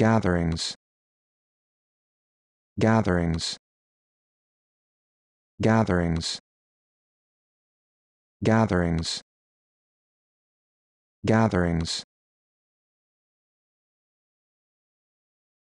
gatherings gatherings gatherings gatherings gatherings